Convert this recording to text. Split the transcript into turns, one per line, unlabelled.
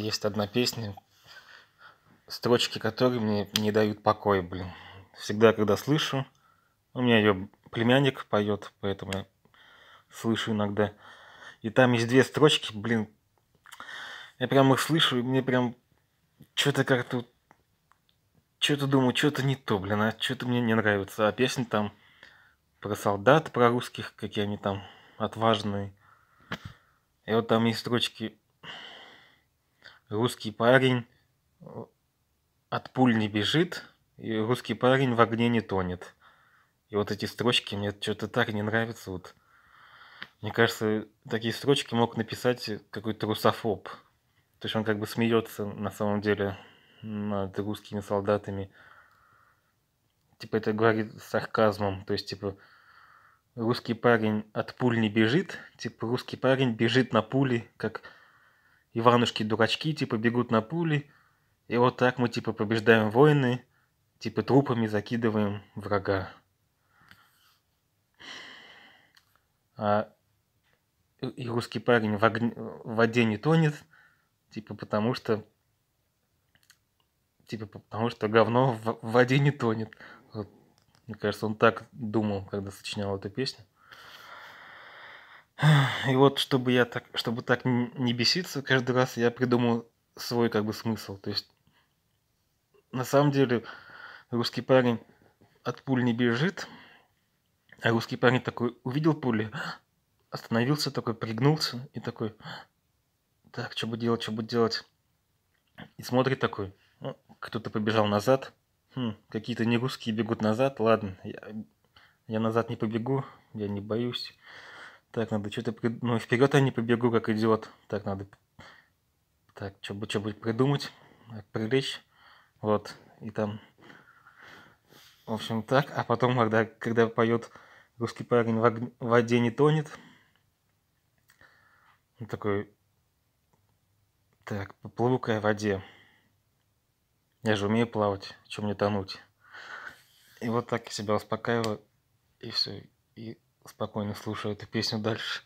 есть одна песня, строчки которой мне не дают покоя, блин. Всегда, когда слышу, у меня ее племянник поет, поэтому я слышу иногда. И там есть две строчки, блин, я прям их слышу, и мне прям что-то как-то... Что-то думаю, что-то не то, блин, а что-то мне не нравится. А песня там про солдат, про русских, какие они там отважные. И вот там есть строчки русский парень э, от пуль не бежит, и русский парень в огне не тонет. И вот эти строчки мне что-то так не нравятся. Вот. Мне кажется, такие строчки мог написать какой-то русофоб. То есть он как бы смеется на самом деле над русскими солдатами. Типа это говорит с сарказмом. То есть типа русский парень от пуль не бежит, типа русский парень бежит на пули, как Иванушки-дурачки, типа, бегут на пули, и вот так мы, типа, побеждаем войны, типа, трупами закидываем врага. А и русский парень в, огне, в воде не тонет, типа, потому что типа, потому что говно в, в воде не тонет. Вот, мне кажется, он так думал, когда сочинял эту песню. И вот, чтобы я так, чтобы так не беситься, каждый раз я придумал свой как бы смысл. То есть, на самом деле, русский парень от пуль не бежит, а русский парень такой увидел пули, остановился такой, пригнулся и такой, так, что бы делать, что бы делать. И смотрит такой, ну, кто-то побежал назад, хм, какие-то не русские бегут назад, ладно, я, я назад не побегу, я не боюсь. Так, надо что-то... Ну, вперед я не побегу, как идиот. Так, надо... Так, что нибудь придумать. Так, прилечь. Вот. И там... В общем, так. А потом, когда, когда поет русский парень в, огне, в воде не тонет. Он такой... Так, поплыву-ка в воде. Я же умею плавать, чем мне тонуть. И вот так я себя успокаиваю, и все. И спокойно слушаю эту песню дальше